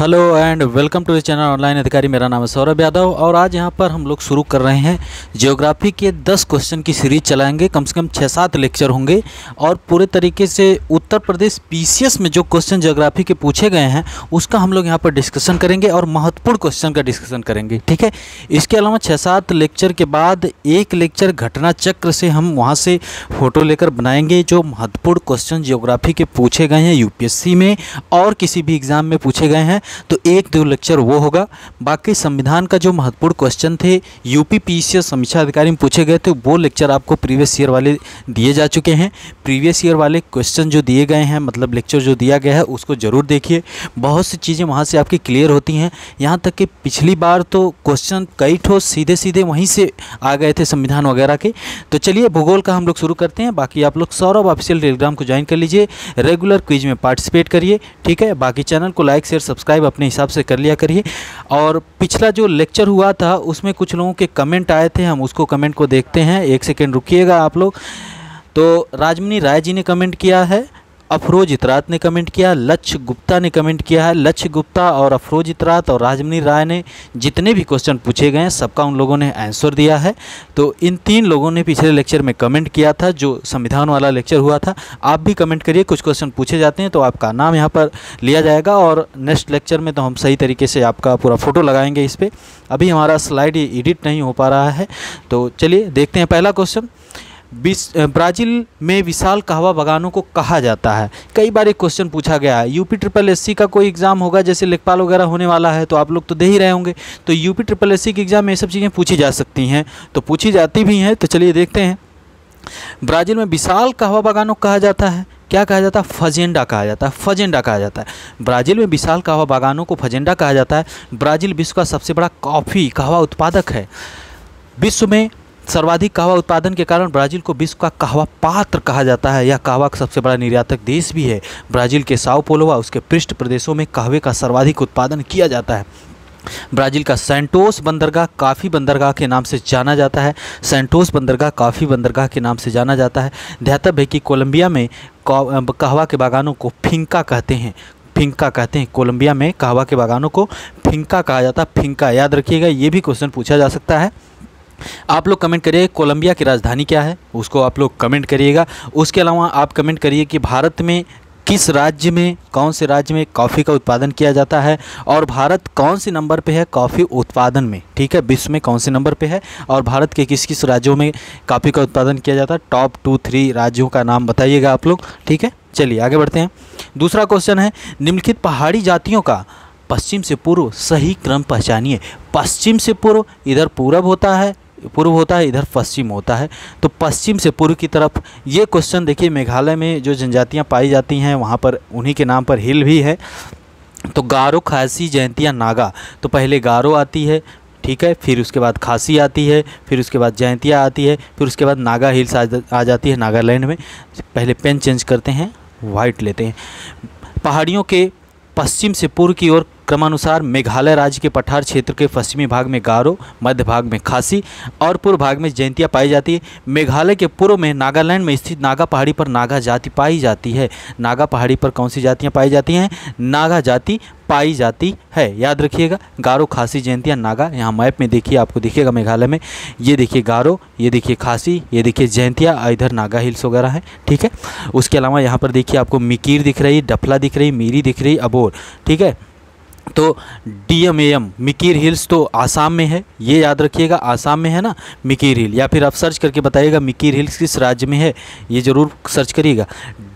hello and welcome to channel online Adhikari मेरा नाम है सौरभ यादव और आज यहां पर हम लोग शुरू कर रहे हैं ज्योग्राफी के 10 क्वेश्चन की सीरीज चलाएंगे कम से कम छः सात लेक्चर होंगे और पूरे तरीके से उत्तर प्रदेश पीसीएस में जो क्वेश्चन ज्योग्राफी के पूछे गए हैं उसका हम लोग यहाँ पर डिस्कशन करेंगे और महत्वपूर्ण क्वेश्चन का डिस्कशन करेंगे ठीक है इसके अलावा छः सात लेक्चर के बाद एक लेक्चर घटना चक्र से हम वहाँ से फ़ोटो लेकर बनाएंगे जो महत्वपूर्ण क्वेश्चन जियोग्राफी के पूछे गए हैं यू में और किसी भी एग्ज़ाम में पूछे गए हैं तो एक दो लेक्चर वो होगा बाकी संविधान का जो महत्वपूर्ण क्वेश्चन थे यूपी पी समीक्षा अधिकारी में पूछे गए थे वो लेक्चर आपको प्रीवियस ईयर वाले दिए जा चुके हैं प्रीवियस ईयर वाले क्वेश्चन जो दिए गए हैं मतलब लेक्चर जो दिया गया है उसको ज़रूर देखिए बहुत सी चीज़ें वहाँ से आपकी क्लियर होती हैं यहाँ तक कि पिछली बार तो क्वेश्चन कई ठो सीधे सीधे वहीं से आ गए थे संविधान वगैरह के तो चलिए भूगोल का हम लोग शुरू करते हैं बाकी आप लोग सौरभ ऑफिशियल टेलीग्राम को ज्वाइन कर लीजिए रेगुलर क्विज में पार्टिसिपेट करिए ठीक है बाकी चैनल को लाइक शेयर सब्सक्राइब सब्सक्राइब अपने हिसाब से कर लिया करिए और पिछला जो लेक्चर हुआ था उसमें कुछ लोगों के कमेंट आए थे हम उसको कमेंट को देखते हैं एक सेकेंड रुकीगा आप लोग तो राजमनी राय जी ने कमेंट किया है अफरोज इतरात ने कमेंट किया लक्ष्य गुप्ता ने कमेंट किया है लक्ष्य गुप्ता और अफरोज इतरात और राजमनी राय ने जितने भी क्वेश्चन पूछे गए हैं सबका उन लोगों ने आंसर दिया है तो इन तीन लोगों ने पिछले लेक्चर में कमेंट किया था जो संविधान वाला लेक्चर हुआ था आप भी कमेंट करिए कुछ क्वेश्चन पूछे जाते हैं तो आपका नाम यहाँ पर लिया जाएगा और नेक्स्ट लेक्चर में तो हम सही तरीके से आपका पूरा फ़ोटो लगाएंगे इस पर अभी हमारा स्लाइड एडिट नहीं हो पा रहा है तो चलिए देखते हैं पहला क्वेश्चन ब्राज़ील में विशाल कहवा बगानों को कहा जाता है कई बार एक क्वेश्चन पूछा गया है यूपी ट्रिपल एस का कोई एग्ज़ाम होगा जैसे लेखपाल वगैरह होने वाला है तो आप लोग तो दे ही रहे होंगे तो यूपी ट्रिपल एस की एग्ज़ाम में ये सब चीज़ें पूछी जा सकती हैं तो पूछी जाती भी हैं तो चलिए देखते हैं ब्राज़ील में विशाल कहवा बगानों कहा जाता है क्या कहा जाता है फजेंडा कहा जाता है फजेंडा कहा जाता है ब्राज़ील में विशाल कहवा बागानों को फजेंडा कहा जाता है ब्राज़ील विश्व का सबसे बड़ा कॉफ़ी कहवा उत्पादक है विश्व में सर्वाधिक कहवा उत्पादन के कारण ब्राज़ील को विश्व का कहवा पात्र कहा जाता है यह कहवा का सबसे बड़ा निर्यातक देश भी है ब्राज़ील के साओ पोलोवा उसके पृष्ठ प्रदेशों में कहवे का सर्वाधिक उत्पादन किया जाता है ब्राज़ील का सेंटोस बंदरगाह काफ़ी बंदरगाह के नाम से जाना जाता है सेंटोस बंदरगाह काफ़ी बंदरगाह के नाम से जाना जाता है ध्यातव्य है कि कोलंबिया में कहवा के बागानों को फिंका कहते हैं फिंका कहते हैं कोलंबिया में कहवा के बागानों को फिंका कहा जाता है फिंका याद रखिएगा ये भी क्वेश्चन पूछा जा सकता है आप लोग कमेंट करिए कोलंबिया की राजधानी क्या है उसको आप लोग कमेंट करिएगा उसके अलावा आप कमेंट करिए कि भारत में किस राज्य में कौन से राज्य में कॉफ़ी का उत्पादन किया जाता है और भारत कौन से नंबर पे है कॉफ़ी उत्पादन में ठीक है विश्व में कौन से नंबर पे है और भारत के किस किस राज्यों में कॉफ़ी का उत्पादन किया जाता है टॉप टू थ्री राज्यों का नाम बताइएगा आप लोग ठीक है चलिए आगे बढ़ते हैं दूसरा क्वेश्चन है निम्नलिखित पहाड़ी जातियों का पश्चिम से पूर्व सही क्रम पहचानिए पश्चिम से पूर्व इधर पूरब होता है पूर्व होता है इधर पश्चिम होता है तो पश्चिम से पूर्व की तरफ ये क्वेश्चन देखिए मेघालय में जो जनजातियाँ पाई जाती हैं वहाँ पर उन्हीं के नाम पर हिल भी है तो गारो खासी जयंतिया नागा तो पहले गारो आती है ठीक है फिर उसके बाद खासी आती है फिर उसके बाद जयंतिया आती है फिर उसके बाद नागा हिल्स आ जाती है नागालैंड में पहले पेन चेंज करते हैं वाइट लेते हैं पहाड़ियों के पश्चिम से पूर्व की ओर क्रमानुसार मेघालय राज्य के पठार क्षेत्र के पश्चिमी भाग में गारो मध्य भाग में खासी और पूर्व भाग में जयंतिया पाई जाती है मेघालय के पूर्व में नागालैंड में स्थित नागा पहाड़ी पर नागा जाति पाई जाती है नागा पहाड़ी पर कौन सी जातियाँ पाई जाती हैं नागा जाति पाई जाती है याद रखिएगा गारो खासी जयंतिया नागा यहाँ मैप में देखिए आपको दिखेगा मेघालय में ये देखिए गारो ये देखिए खासी ये देखिए जयंतिया इधर नागा हिल्स वगैरह है ठीक है उसके अलावा यहाँ पर देखिए आपको मिकीर दिख रही डफला दिख रही मीरी दिख रही अबोर ठीक है तो D M A M Mikir hills तो आसाम में है ये याद रखिएगा आसाम में है ना मिकीर हिल या फिर आप सर्च करके बताइएगा मिकीर हिल्स किस राज्य में है ये ज़रूर सर्च करिएगा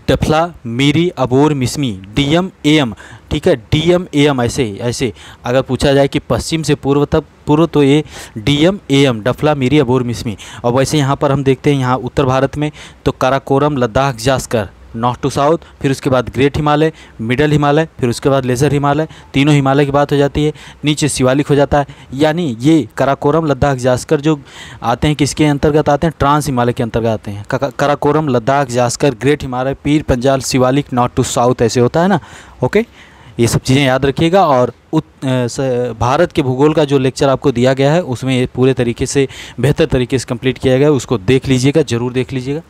Dafla Miri Abor Mishmi D M A M ठीक है डी एम ए एम ऐसे ऐसे अगर पूछा जाए कि पश्चिम से पूर्व तक पूर्व तो ये D M A M Dafla Miri Abor Mishmi और वैसे यहाँ पर हम देखते हैं यहाँ उत्तर भारत में तो Karakoram Ladakh Zanskar north to south फिर उसके बाद ग्रेट हिमालय मिडल हिमालय फिर उसके बाद लेजर हिमालय तीनों हिमालय की बात हो जाती है नीचे शिवालिक हो जाता है यानी ये कराकोरम लद्दाख जास्कर जो आते हैं किसके अंतर्गत आते हैं ट्रांस हिमालय के अंतर्गत आते हैं Karakoram Ladakh Zanskar great Himalaya Pir Panjal Shivalik north to south ऐसे होता है ना ओके ये सब चीज़ें याद रखिएगा और उत, भारत के भूगोल का जो लेक्चर आपको दिया गया है उसमें ये पूरे तरीके से बेहतर तरीके से कंप्लीट किया गया है उसको देख लीजिएगा ज़रूर देख लीजिएगा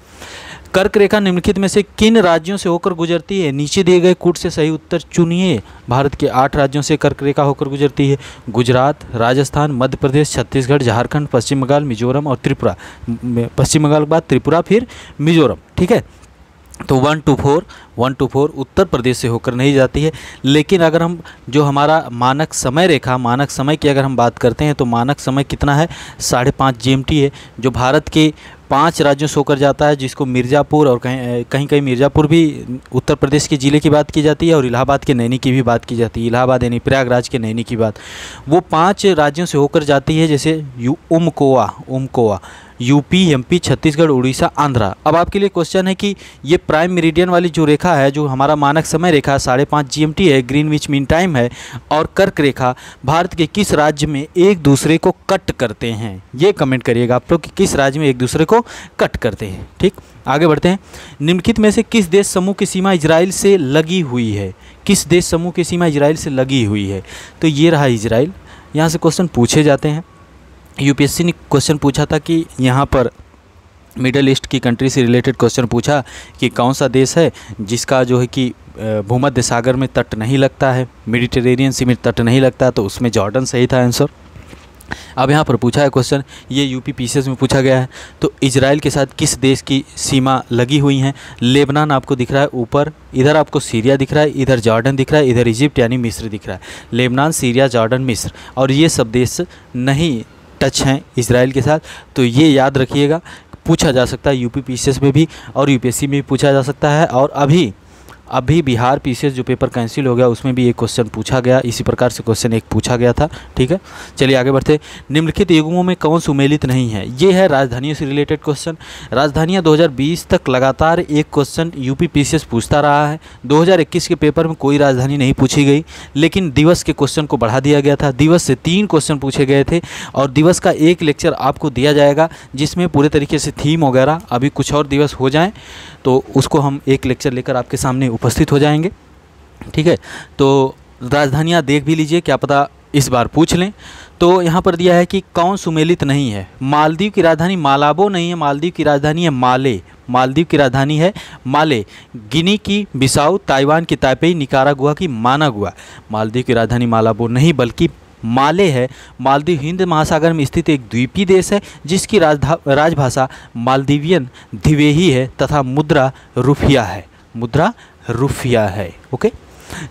कर्क रेखा निम्नलिखित में से किन राज्यों से होकर गुजरती है नीचे दिए गए कूट से सही उत्तर चुनिए भारत के आठ राज्यों से कर्क रेखा होकर गुजरती है गुजरात राजस्थान मध्य प्रदेश छत्तीसगढ़ झारखंड पश्चिम बंगाल मिजोरम और त्रिपुरा पश्चिम बंगाल के बाद त्रिपुरा फिर मिजोरम ठीक है तो one two four one two four Uttar Pradesh से होकर नहीं जाती है लेकिन अगर हम जो हमारा मानक समय रेखा मानक समय की अगर हम बात करते हैं तो मानक समय कितना है साढ़े पाँच जी है जो भारत के पांच राज्यों से होकर जाता है जिसको मिर्ज़ापुर और कहीं कहीं कहीं मिर्ज़ापुर भी उत्तर प्रदेश के ज़िले की बात की जाती है और इलाहाबाद के नैनी की भी बात की जाती है इलाहाबाद यानी प्रयागराज के नैनी की बात वो पाँच राज्यों से होकर जाती है जैसे यू उमकोवा उमकोआ यूपी एमपी छत्तीसगढ़ उड़ीसा आंध्रा अब आपके लिए क्वेश्चन है कि ये प्राइम मेरिडियन वाली जो रेखा है जो हमारा मानक समय रेखा साढ़े पाँच जी है ग्रीन विच मीन टाइम है और कर्क रेखा भारत के किस राज्य में एक दूसरे को कट करते हैं ये कमेंट करिएगा आप लोग कि किस राज्य में एक दूसरे को कट करते हैं ठीक आगे बढ़ते हैं निम्नलिखित में से किस देश समूह की सीमा इजराइल से लगी हुई है किस देश समूह की सीमा इजराइल से लगी हुई है तो ये रहा इजराइल यहाँ से क्वेश्चन पूछे जाते हैं यूपीएससी ने क्वेश्चन पूछा था कि यहाँ पर मिडल ईस्ट की कंट्री से रिलेटेड क्वेश्चन पूछा कि कौन सा देश है जिसका जो है कि भूमध्य सागर में तट नहीं लगता है मेडिटेरेनियन सी में तट नहीं लगता तो उसमें जॉर्डन सही था आंसर अब यहाँ पर पूछा है क्वेश्चन ये यूपी पीसीएस में पूछा गया है तो इसराइल के साथ किस देश की सीमा लगी हुई है लेबनान आपको दिख रहा है ऊपर इधर आपको सीरिया दिख रहा है इधर जॉर्डन दिख रहा है इधर इजिप्ट यानी मिस्र दिख रहा है लेबनान सीरिया जॉर्डन मिस्र और ये सब देश नहीं टच हैं इसराइल के साथ तो ये याद रखिएगा पूछा जा सकता है यूपी पी में भी और यूपीएससी में भी पूछा जा सकता है और अभी अभी बिहार पीसीएस जो पेपर कैंसिल हो गया उसमें भी एक क्वेश्चन पूछा गया इसी प्रकार से क्वेश्चन एक पूछा गया था ठीक है चलिए आगे बढ़ते निम्नलिखित युगमों में कौन सुमेलित नहीं है ये है राजधानियों से रिलेटेड क्वेश्चन राजधानियाँ 2020 तक लगातार एक क्वेश्चन यूपी पीसीएस पूछता रहा है दो के पेपर में कोई राजधानी नहीं पूछी गई लेकिन दिवस के क्वेश्चन को बढ़ा दिया गया था दिवस से तीन क्वेश्चन पूछे गए थे और दिवस का एक लेक्चर आपको दिया जाएगा जिसमें पूरे तरीके से थीम वगैरह अभी कुछ और दिवस हो जाए तो उसको हम एक लेक्चर लेकर आपके सामने उपस्थित हो जाएंगे ठीक है तो राजधानियाँ देख भी लीजिए क्या पता इस बार पूछ लें तो यहाँ पर दिया है कि कौन सुमेलित नहीं है मालदीव की राजधानी मालाबो नहीं है मालदीव की राजधानी है माले मालदीव की राजधानी है माले गिनी की बिसाऊ ताइवान की ताइपेई निकारागुआ की मानागुआ मालदीव की राजधानी मालाबो नहीं बल्कि माले है मालदीव हिंद महासागर में स्थित एक द्वीपीय देश है जिसकी राजभाषा मालदीवियन दिवेही है तथा मुद्रा रुफिया है मुद्रा रुफिया है ओके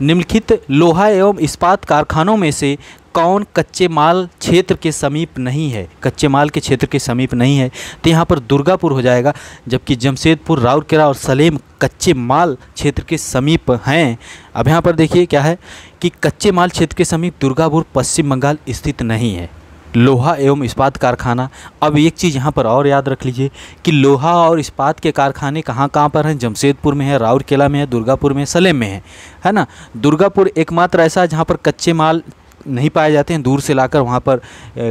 निम्नलिखित लोहा एवं इस्पात कारखानों में से कौन कच्चे माल क्षेत्र के समीप नहीं है कच्चे माल के क्षेत्र के समीप नहीं है तो यहाँ पर दुर्गापुर हो जाएगा जबकि जमशेदपुर राउरकेला और सलेम कच्चे माल क्षेत्र के समीप हैं अब यहाँ पर देखिए क्या है कि कच्चे माल क्षेत्र के समीप दुर्गापुर पश्चिम बंगाल स्थित नहीं है लोहा एवं इस्पात कारखाना अब एक चीज़ यहाँ पर और याद रख लीजिए कि लोहा और इस्पात के कारखाने कहाँ कहाँ पर हैं जमशेदपुर में है राउरकेला में है दुर्गापुर में सलेम में है है ना दुर्गापुर एकमात्र ऐसा है जहाँ पर कच्चे माल नहीं पाए जाते हैं दूर से लाकर वहाँ पर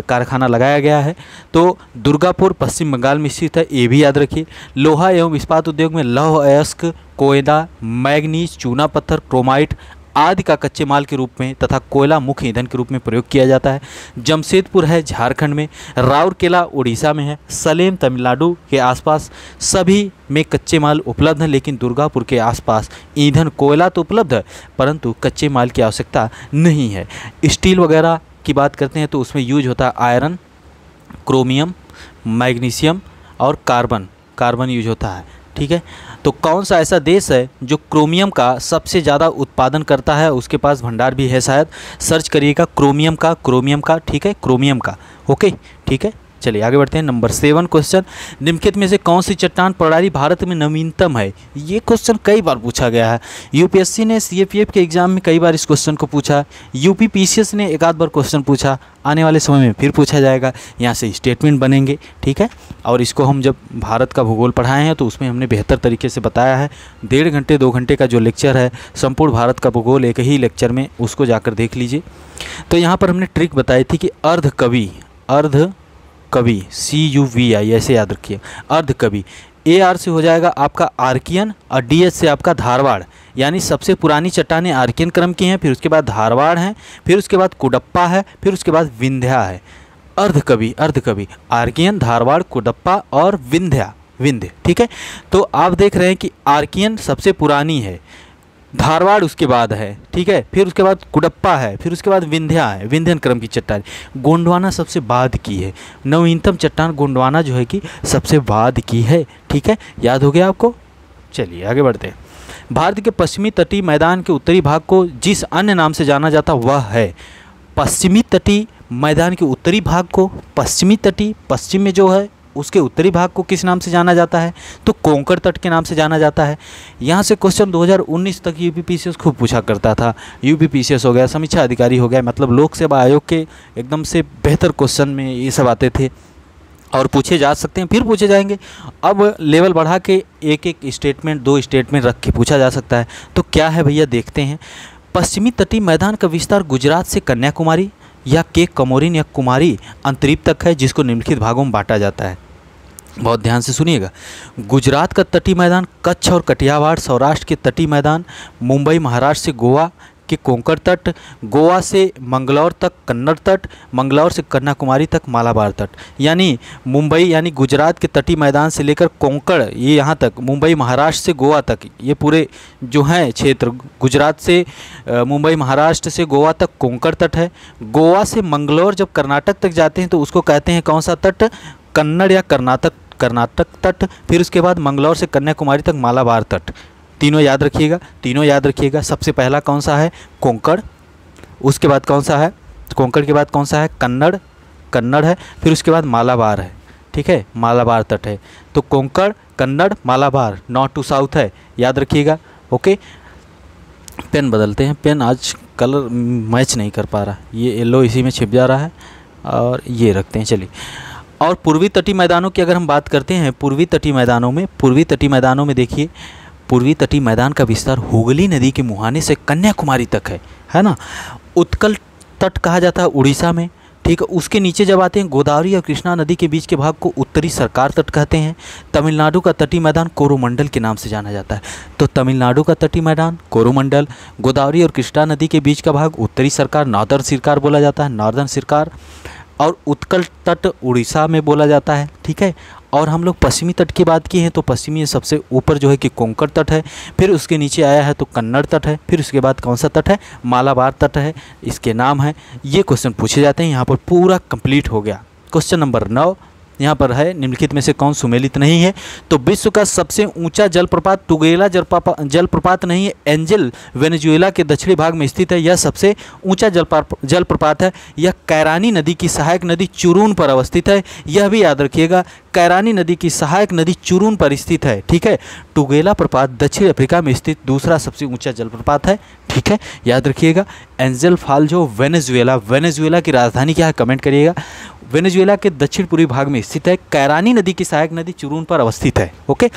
कारखाना लगाया गया है तो दुर्गापुर पश्चिम बंगाल में स्थित है ये भी याद रखिए लोहा एवं इस्पात उद्योग में लौह अयस्क कोयदा मैग्नीज चूना पत्थर क्रोमाइट आदि का कच्चे माल के रूप में तथा कोयला मुख्य ईंधन के रूप में प्रयोग किया जाता है जमशेदपुर है झारखंड में राउरकेला उड़ीसा में है सलेम तमिलनाडु के आसपास सभी में कच्चे माल उपलब्ध है लेकिन दुर्गापुर के आसपास ईंधन कोयला तो उपलब्ध है परंतु कच्चे माल की आवश्यकता नहीं है स्टील वगैरह की बात करते हैं तो उसमें यूज होता है आयरन क्रोमियम मैग्नीशियम और कार्बन कार्बन यूज होता है ठीक है तो कौन सा ऐसा देश है जो क्रोमियम का सबसे ज़्यादा उत्पादन करता है उसके पास भंडार भी है शायद सर्च करिएगा क्रोमियम का क्रोमियम का ठीक है क्रोमियम का ओके ठीक है चलिए आगे बढ़ते हैं नंबर सेवन क्वेश्चन निम्नलिखित में से कौन सी चट्टान प्रणाली भारत में नवीनतम है ये क्वेश्चन कई बार पूछा गया है यूपीएससी ने सीएपीएफ के एग्जाम में कई बार इस क्वेश्चन को पूछा यूपी पीसीएस ने एक आध बार क्वेश्चन पूछा आने वाले समय में फिर पूछा जाएगा यहाँ से स्टेटमेंट बनेंगे ठीक है और इसको हम जब भारत का भूगोल पढ़ाए हैं तो उसमें हमने बेहतर तरीके से बताया है डेढ़ घंटे दो घंटे का जो लेक्चर है संपूर्ण भारत का भूगोल एक ही लेक्चर में उसको जाकर देख लीजिए तो यहाँ पर हमने ट्रिक बताई थी कि अर्ध कवि अर्ध कवि सी यू वी आई ऐसे याद रखिए अर्ध कवि ए आर से हो जाएगा आपका आर्कियन और डी एस से आपका धारवाड़ यानी सबसे पुरानी चट्टाने आर्कियन क्रम की हैं फिर उसके बाद धारवाड़ हैं फिर उसके बाद कुडप्पा है फिर उसके बाद विंध्या है अर्ध कवि अर्ध कवि आर्कियन धारवाड़ कुडप्पा और विंध्या विंध्य ठीक है तो आप देख रहे हैं कि आर्कियन सबसे पुरानी है धारवाड़ उसके बाद है ठीक है फिर उसके बाद कुडप्पा है फिर उसके बाद विंध्या है विंध्यन क्रम की चट्टान गोंडवाना सबसे बाद की है नवीनतम चट्टान गोंडवाना जो है कि सबसे बाद की है ठीक है याद हो गया आपको चलिए आगे बढ़ते हैं भारत के पश्चिमी तटीय मैदान के उत्तरी भाग को जिस अन्य नाम से जाना जाता वह है पश्चिमी तटीय मैदान के उत्तरी भाग को पश्चिमी तटीय पश्चिम में जो है उसके उत्तरी भाग को किस नाम से जाना जाता है तो कोंकर तट के नाम से जाना जाता है यहाँ से क्वेश्चन 2019 तक यू पी खूब पूछा करता था यू पी हो गया समीक्षा अधिकारी हो गया मतलब लोक सेवा आयोग के एकदम से बेहतर क्वेश्चन में ये सब आते थे और पूछे जा सकते हैं फिर पूछे जाएंगे अब लेवल बढ़ा के एक एक स्टेटमेंट दो स्टेटमेंट रख के पूछा जा सकता है तो क्या है भैया देखते हैं पश्चिमी तटीय मैदान का विस्तार गुजरात से कन्याकुमारी या के कमोरिन या कुमारी अंतरीप तक है जिसको निम्नलिखित भागों में बांटा जाता है बहुत ध्यान से सुनिएगा गुजरात का तटीय मैदान कच्छ और कटियावाड़ सौराष्ट्र के तटीय मैदान मुंबई महाराष्ट्र से गोवा के कोंकण तट गोवा से मंगलौर तक कन्नड़ तट मंगलौर से कन्याकुमारी तक मालाबार तट यानी मुंबई यानी गुजरात के तटीय मैदान से लेकर कोंकण ये यहाँ तक मुंबई महाराष्ट्र से गोवा तक ये पूरे जो हैं क्षेत्र गुजरात से मुंबई महाराष्ट्र से गोवा तक कोंकण तट है गोवा से मंगलौर जब कर्नाटक तक जाते हैं तो उसको कहते हैं कौन सा तट कन्नड़ या कर्नाटक कर्नाटक तट फिर उसके बाद मंगलौर से कन्याकुमारी तक मालाबार तट तीनों याद रखिएगा तीनों याद रखिएगा सबसे पहला कौन सा है कोंकण उसके बाद कौन सा है कोंकण के बाद कौन सा है कन्नड़ कन्नड़ है फिर उसके बाद मालाबार है ठीक है मालाबार तट है तो Konkan Kannada Malabar north to south है याद रखिएगा ओके पेन बदलते हैं पेन आज कलर मैच नहीं कर पा रहा ये येल्लो इसी में छिप जा रहा है और ये रखते हैं चलिए और पूर्वी तटीय मैदानों की अगर हम बात करते हैं पूर्वी तटीय मैदानों में पूर्वी तटीय मैदानों में देखिए पूर्वी तटीय मैदान का विस्तार हुगली नदी के मुहाने से कन्याकुमारी तक है है ना उत्कल तट कहा जाता है उड़ीसा में ठीक है उसके नीचे जब आते हैं गोदावरी और कृष्णा नदी के बीच के भाग को उत्तरी सरकार तट कहते हैं तमिलनाडु का तटीय मैदान कोरोमंडल के नाम से जाना जाता है तो तमिलनाडु का तटीय मैदान कोरोमंडल गोदावरी और कृष्णा नदी के बीच का भाग उत्तरी सरकार नॉर्दर्न सरकार बोला जाता है नॉर्दर्न सरकार और उत्कल तट उड़ीसा में बोला जाता है ठीक है और हम लोग पश्चिमी तट की बात की है तो पश्चिमी सबसे ऊपर जो है कि कोंकण तट है फिर उसके नीचे आया है तो कन्नड़ तट है फिर उसके बाद कौन सा तट है मालाबार तट है इसके नाम है ये क्वेश्चन पूछे जाते हैं यहाँ पर पूरा कंप्लीट हो गया क्वेश्चन नंबर नौ यहाँ पर है निम्नलिखित में से कौन सुमेलित नहीं है तो विश्व का सबसे ऊंचा जलप्रपात तुगेला जलप्रपात नहीं है एंजल वेनेजुएला के दक्षिणी भाग में स्थित है यह सबसे ऊंचा जलप्रपात है यह कैरानी नदी की सहायक नदी चुरून पर अवस्थित है यह भी याद रखिएगा कैरानी नदी की सहायक नदी चुरून पर स्थित है ठीक है टुगेला प्रपात दक्षिण अफ्रीका में स्थित दूसरा सबसे ऊंचा जलप्रपात है ठीक है याद रखिएगा एंजल फाल जो वेनेजुएला वेनेजुएला की राजधानी क्या है कमेंट करिएगा वेनेजुएला के दक्षिण पूर्वी भाग में स्थित है कैरानी नदी की सहायक नदी चुरून पर अवस्थित है ओके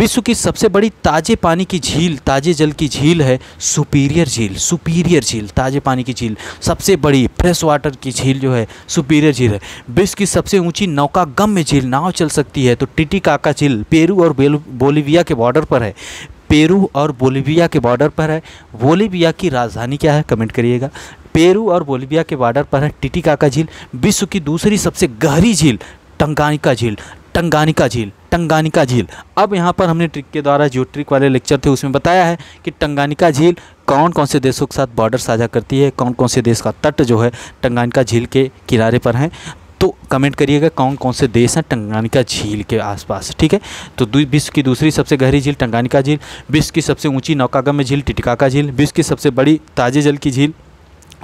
विश्व की सबसे बड़ी ताजे पानी की झील ताजे जल की झील है सुपीरियर झील सुपीरियर झील ताजे पानी की झील सबसे बड़ी फ्रेश वाटर की झील जो है सुपीरियर झील है विश्व की सबसे ऊंची नौका गम्य झील नाव चल सकती है तो टिटी काका झील पेरू और बोलीविया के बॉर्डर पर है पेरू और बोलीविया के बॉर्डर पर है बोलीविया की राजधानी क्या है कमेंट करिएगा पेरू और बोलिविया के बॉर्डर पर है टिटिकाका झील विश्व की दूसरी सबसे गहरी झील टंगानिका झील टंगानिका झील टंगानिका झील अब यहाँ पर हमने ट्रिक के द्वारा जो ट्रिक वाले लेक्चर थे उसमें बताया है कि टंगानिका झील कौन कौन से देशों के साथ बॉर्डर साझा करती है कौन कौन से देश का तट जो है टंगानिका झील के किनारे पर हैं तो कमेंट करिएगा कौन कौन से देश हैं टंगानिका झील के आसपास ठीक है तो विश्व की दूसरी सबसे गहरी झील टंगानिका झील विश्व की सबसे ऊंची नौकागम झील टिटिकाका झील विश्व की सबसे बड़ी ताजे जल की झील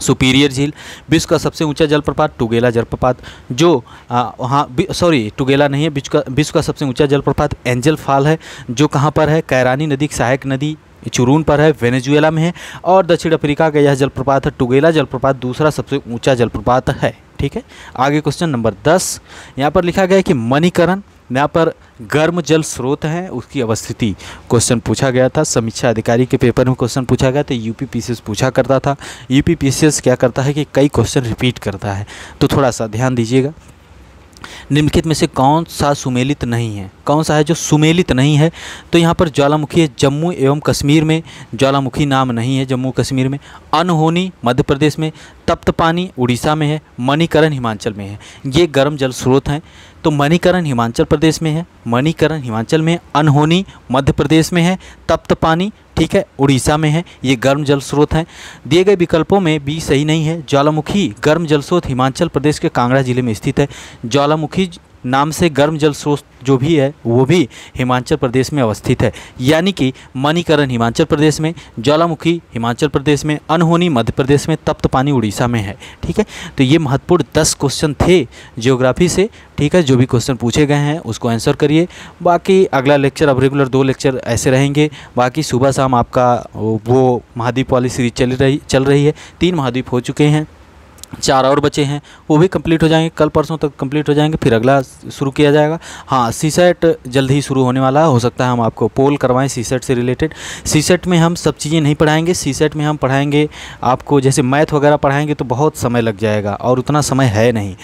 सुपीरियर झील विश्व का सबसे ऊंचा जलप्रपात टुगेला जलप्रपात जो वहाँ सॉरी टुगेला नहीं है विश्व का विश्व का सबसे ऊंचा जलप्रपात एंजल फॉल है जो कहाँ पर है कैरानी नदी सहायक नदी चुरून पर है वेनेजुएला में है और दक्षिण अफ्रीका का यह जलप्रपात है टुगेला जलप्रपात दूसरा सबसे ऊंचा जलप्रपात है ठीक है आगे क्वेश्चन नंबर दस यहाँ पर लिखा गया है कि मणिकरण यहाँ पर गर्म जल स्रोत हैं उसकी अवस्थिति क्वेश्चन पूछा गया था समीक्षा अधिकारी के पेपर में क्वेश्चन पूछा गया था यूपी पीसीएस पूछा करता था यूपी पीसीएस क्या करता है कि कई क्वेश्चन रिपीट करता है तो थोड़ा सा ध्यान दीजिएगा निम्नलिखित में से कौन सा सुमेलित नहीं है कौन सा है जो सुमेलित नहीं है तो यहाँ पर ज्वालामुखी है जम्मू एवं कश्मीर में ज्वालामुखी नाम नहीं है जम्मू कश्मीर में अनहोनी मध्य प्रदेश में तप्त पानी उड़ीसा में है मणिकरण हिमाचल में है ये गर्म जल स्रोत हैं तो मणिकरण हिमाचल प्रदेश में है मणिकरण हिमाचल में अनहोनी मध्य प्रदेश में है तप्त पानी ठीक है उड़ीसा में है ये गर्म जल स्रोत हैं दिए गए विकल्पों में भी सही नहीं है ज्वालामुखी गर्म जल स्रोत हिमाचल प्रदेश के कांगड़ा जिले में स्थित है ज्वालामुखी नाम से गर्म जल स्रोत जो भी है वो भी हिमाचल प्रदेश में अवस्थित है यानी कि मणिकरण हिमाचल प्रदेश में ज्वालामुखी हिमाचल प्रदेश में अनहोनी मध्य प्रदेश में तप्त पानी उड़ीसा में है ठीक है तो ये महत्वपूर्ण दस क्वेश्चन थे जियोग्राफी से ठीक है जो भी क्वेश्चन पूछे गए हैं उसको आंसर करिए बाकी अगला लेक्चर अब रेगुलर दो लेक्चर ऐसे रहेंगे बाकी सुबह शाम आपका वो महाद्वीप वाली सीरीज चल रही चल रही है तीन महाद्वीप हो चुके हैं चार और बचे हैं वो भी कंप्लीट हो जाएंगे कल परसों तक कंप्लीट हो जाएंगे फिर अगला शुरू किया जाएगा हाँ सी सेट जल्द ही शुरू होने वाला है हो सकता है हम आपको पोल करवाएं सी सेट से रिलेटेड सी सेट में हम सब चीज़ें नहीं पढ़ाएंगे सी सेट में हम पढ़ाएंगे आपको जैसे मैथ वगैरह पढ़ाएंगे तो बहुत समय लग जाएगा और उतना समय है नहीं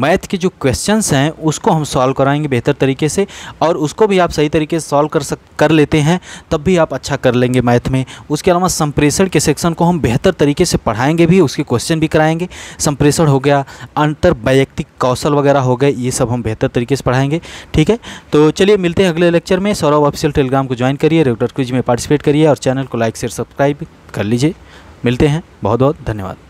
मैथ के जो क्वेश्चन हैं उसको हम सॉल्व कराएंगे बेहतर तरीके से और उसको भी आप सही तरीके से सॉल्व कर सक कर लेते हैं तब भी आप अच्छा कर लेंगे मैथ में उसके अलावा संप्रेषण के सेक्शन को हम बेहतर तरीके से पढ़ाएंगे भी उसके क्वेश्चन भी कराएंगे संप्रेषण हो गया अंतर वैयक्तिक कौशल वगैरह हो गए ये सब हम बेहतर तरीके से पढ़ाएंगे ठीक है तो चलिए मिलते हैं अगले लेक्चर में सौरभ ऑफिशियल टेलीग्राम को ज्वाइन करिए रेगुलर क्विज में पार्टिसिपेट करिए और चैनल को लाइक शेयर सब्सक्राइब कर लीजिए मिलते हैं बहुत बहुत धन्यवाद